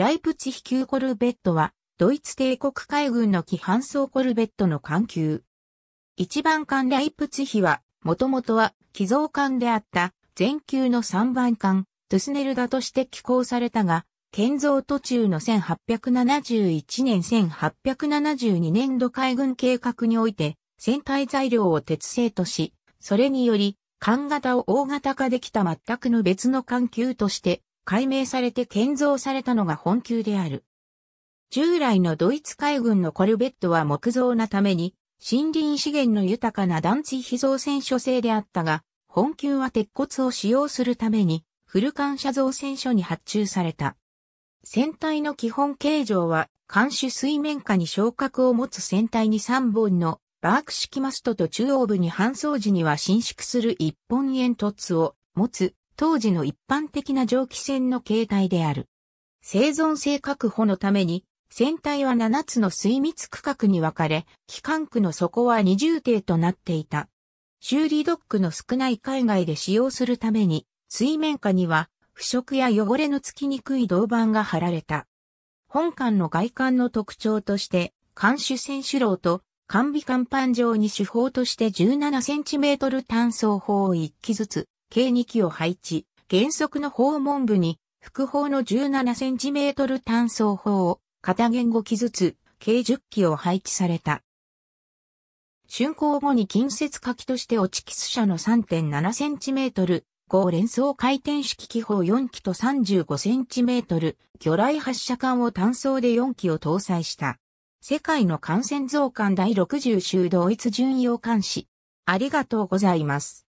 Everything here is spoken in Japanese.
ライプツヒ級コルベットは、ドイツ帝国海軍の機搬送コルベットの艦級。一番艦ライプツヒは、もともとは寄贈艦であった全級の三番艦、トゥスネルダとして寄港されたが、建造途中の1871年1872年度海軍計画において、船体材料を鉄製とし、それにより、艦型を大型化できた全くの別の艦級として解明されて建造されたのが本級である。従来のドイツ海軍のコルベットは木造なために、森林資源の豊かな団地非造船所製であったが、本級は鉄骨を使用するために、フル感謝造船所に発注された。船体の基本形状は、艦首水面下に昇格を持つ船体に3本のバーク式マストと中央部に搬送時には伸縮する1本煙突を持つ当時の一般的な蒸気船の形態である。生存性確保のために、船体は7つの水密区画に分かれ、機関区の底は二重艇となっていた。修理ドックの少ない海外で使用するために、水面下には腐食や汚れのつきにくい銅板が貼られた。本館の外観の特徴として、監守船首楼と管備甲板上に手法として17センチメートル単装砲を1機ずつ計2機を配置、原則の訪問部に、副砲の 17cm 単装砲を、片言5機ずつ、計10機を配置された。竣工後に近接火器として落ちキス車の 3.7cm、高連装回転式機砲4機と 35cm、魚雷発射管を単装で4機を搭載した。世界の感染増刊第60週同一巡洋監視。ありがとうございます。